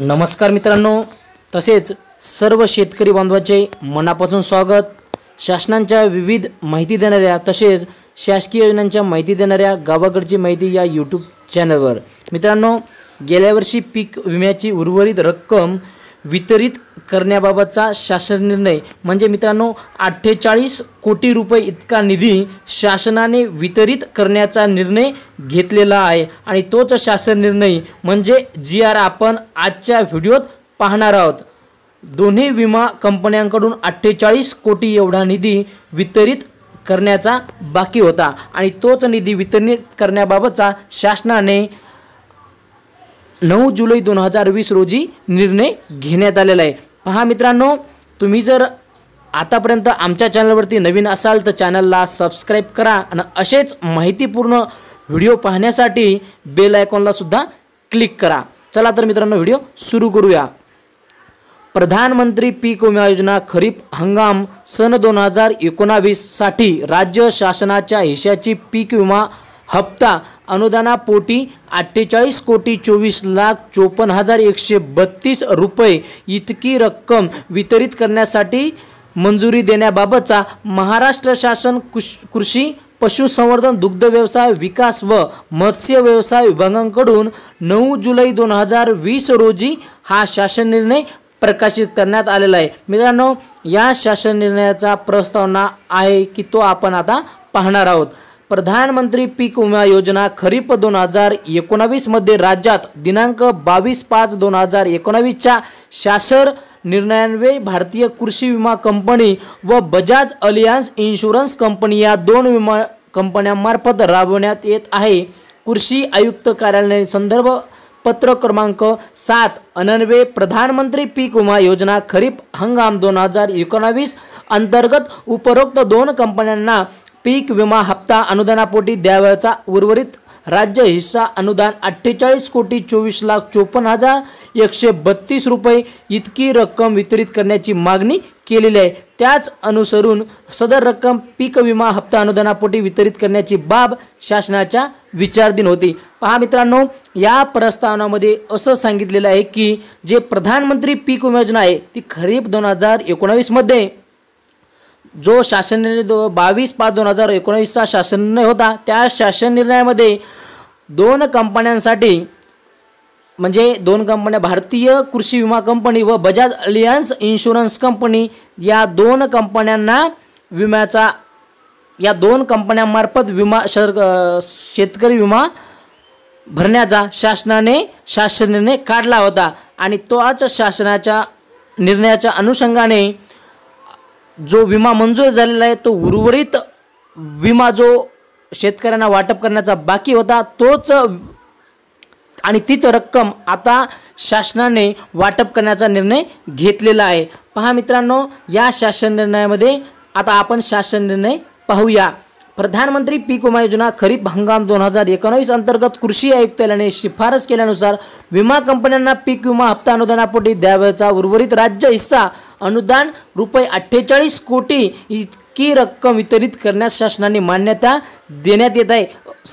नमस्कार मित्रांनो तसेच सर्व शेतकरी बांधवाचे मनापासून स्वागत शासनांच्या विविध माहिती देणाऱ्या तसेच शासकीय योजनांच्या माहिती देणाऱ्या गावाकडची माहिती या यूट्यूब चॅनलवर मित्रांनो गेल्या वर्षी पीक विम्याची उर्वरित रक्कम वितरित करण्याबाबतचा शासन निर्णय म्हणजे मित्रांनो अठ्ठेचाळीस कोटी रुपये इतका निधी शासनाने वितरित करण्याचा निर्णय घेतलेला आहे आणि तोच शासन निर्णय म्हणजे जी आर आपण आजच्या व्हिडिओत पाहणार आहोत दोन्ही विमा कंपन्यांकडून अठ्ठेचाळीस कोटी एवढा निधी वितरित करण्याचा बाकी होता आणि तोच निधी वितरित करण्याबाबतचा शासनाने नऊ जुलै दोन हजार वीस रोजी निर्णय घेण्यात आलेला आहे पहा मित्रांनो तुम्ही जर आतापर्यंत आमच्या चॅनलवरती नवीन असाल तर चॅनलला सबस्क्राईब करा आणि असेच माहितीपूर्ण व्हिडिओ पाहण्यासाठी बेल आयकॉनलासुद्धा क्लिक करा चला तर मित्रांनो व्हिडिओ सुरू करूया प्रधानमंत्री पीक विमा योजना खरीप हंगाम सन दोन हजार एकोणावीससाठी राज्य शासनाच्या हिश्याची पीक विमा हप्ता अनुदानापोटी अठ्ठेचाळीस कोटी चोवीस लाख चोपन्न हजार एकशे बत्तीस रुपये इतकी रक्कम वितरित करण्यासाठी मंजुरी देण्याबाबतचा महाराष्ट्र शासन कृषी पशुसंवर्धन दुग्ध व्यवसाय विकास व मत्स्य व्यवसाय विभागांकडून नऊ जुलै दोन हजार वीस रोजी हा शासन निर्णय प्रकाशित करण्यात आलेला आहे मित्रांनो या शासन निर्णयाचा प्रस्तावना आहे की तो आपण आता पाहणार आहोत प्रधानमंत्री पीक विमा योजना खरीप दोन हजार एकोणावीसमध्ये राज्यात दिनांक बावीस पाच दोन हजार एकोणावीसच्या शासन निर्णयान्वये भारतीय कृषी विमा कंपनी व बजाज अलियान्स इन्शुरन्स कंपनी या दोन विमा कंपन्यांमार्फत राबवण्यात येत आहे कृषी आयुक्त कार्यालय संदर्भ पत्र क्रमांक सात अनन्वे प्रधानमंत्री पीक विमा योजना खरीप हंगाम दोन हजार एकोणावीस अंतर्गत उपरोक्त दोन कंपन्यांना पीक विमा हप्ता अनुदानापोटी द्यावयाचा उर्वरित राज्य हिस्सा अनुदान अठ्ठेचाळीस कोटी चोवीस लाख चोपन्न हजार एकशे बत्तीस रुपये इतकी रक्कम वितरित करण्याची मागणी केलेली आहे त्याच अनुसरून सदर रक्कम पीक विमा हप्ता अनुदानापोटी वितरित करण्याची बाब शासनाच्या विचारधीन होती पहा मित्रांनो या प्रस्तावनामध्ये असं सांगितलेलं आहे की जे प्रधानमंत्री पीक विमा योजना आहे ती खरीप दोन हजार एकोणावीसमध्ये जो शासन निर्णय दो बावीस पाच दोन हजार एकोणीसचा शासन निर्णय होता त्या शासन निर्णयामध्ये दोन कंपन्यांसाठी म्हणजे दोन कंपन्या भारतीय कृषी विमा कंपनी व बजाज अलियन्स इन्शुरन्स कंपनी या दोन कंपन्यांना विम्याचा या दोन कंपन्यांमार्फत विमा शर शेतकरी विमा भरण्याचा शासनाने शासन निर्णय काढला होता आणि तोच शासनाच्या निर्णयाच्या अनुषंगाने जो विमा मंजूर झालेला आहे तो उर्वरित विमा जो शेतकऱ्यांना वाटप करण्याचा बाकी होता तोच आणि तीच रक्कम आता शासनाने वाटप करण्याचा निर्णय घेतलेला आहे पहा मित्रांनो या शासन निर्णयामध्ये आता आपण शासन निर्णय पाहूया प्रधानमंत्री पीक विमा योजना खरीप हंगाम दोन हजार एकोणवीस अंतर्गत कृषी आयुक्तालयाने शिफारस केल्यानुसार विमा कंपन्यांना पीक विमा हप्ता अनुदानापोटी द्यावयाचा उर्वरित राज्य हिस्सा अनुदान रुपये अठ्ठेचाळीस कोटी इतकी रक्कम वितरित करण्यास शासनाने मान्यता देण्यात येत आहे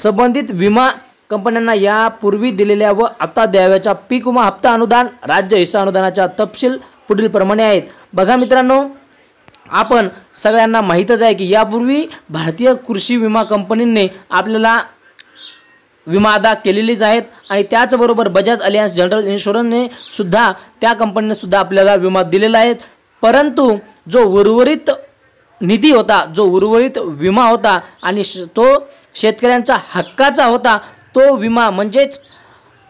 संबंधित विमा कंपन्यांना यापूर्वी दिलेल्या व आता द्याव्याच्या पीक विमा हप्ता अनुदान राज्य हिस्सा अनुदानाचा तपशील पुढीलप्रमाणे आहेत बघा मित्रांनो आपण सगळ्यांना माहीतच आहे की यापूर्वी भारतीय कृषी विमा कंपनीने आपल्याला विमा अदा केलेलीच आहेत आणि त्याचबरोबर बजाज अलियन्स जनरल इन्शुरन्सने सुद्धा त्या कंपनीने सुद्धा आपल्याला विमा दिलेला आहे परंतु जो उर्वरित निधी होता जो उर्वरित विमा होता आणि तो शेतकऱ्यांचा हक्काचा होता तो विमा म्हणजेच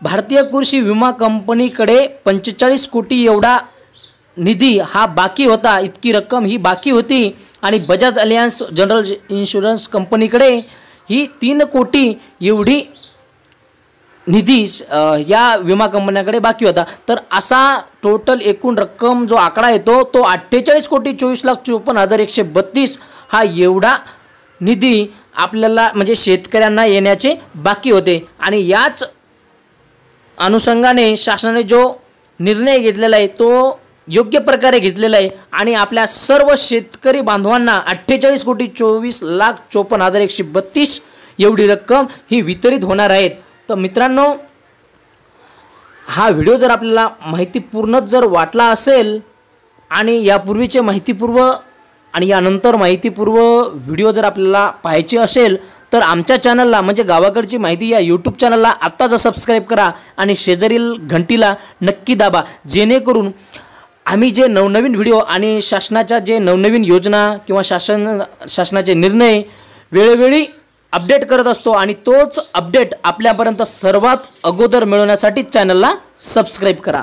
भारतीय कृषी विमा कंपनीकडे पंचेचाळीस कोटी एवढा निधी हा बाकी होता इतकी रक्कम ही बाकी होती आणि बजाज अलियान्स जनरल इन्शुरन्स कंपनीकडे ही तीन कोटी एवढी निधी या विमा कंपन्याकडे बाकी होता तर असा टोटल एकूण रक्कम जो आकडा येतो तो अठ्ठेचाळीस कोटी चोवीस लाख चोपन्न हजार एकशे बत्तीस हा एवढा निधी आपल्याला म्हणजे शेतकऱ्यांना येण्याचे बाकी होते आणि याच अनुषंगाने शासनाने जो निर्णय घेतलेला आहे तो योग्य प्रकारे घेतलेलं आहे आणि आपल्या सर्व शेतकरी बांधवांना अठ्ठेचाळीस कोटी चोवीस लाख चोपन्न हजार एकशे बत्तीस एवढी रक्कम ही वितरित होणार आहेत तर मित्रांनो हा व्हिडिओ जर आपल्याला माहितीपूर्णच जर वाटला असेल आणि यापूर्वीचे माहितीपूर्व आणि यानंतर माहितीपूर्व व्हिडिओ जर आपल्याला पाहायचे असेल तर आमच्या चॅनलला म्हणजे गावाकडची माहिती या यूट्यूब चॅनलला आत्ताच सबस्क्राईब करा आणि शेजारील घंटीला नक्की दाबा जेणेकरून आम्ही जे नवनवीन व्हिडिओ आणि शासनाच्या जे नवनवीन योजना किंवा शासन शासनाचे निर्णय वेळोवेळी अपडेट करत असतो आणि तोच अपडेट आपल्यापर्यंत सर्वात अगोदर मिळवण्यासाठी चॅनलला सबस्क्राईब करा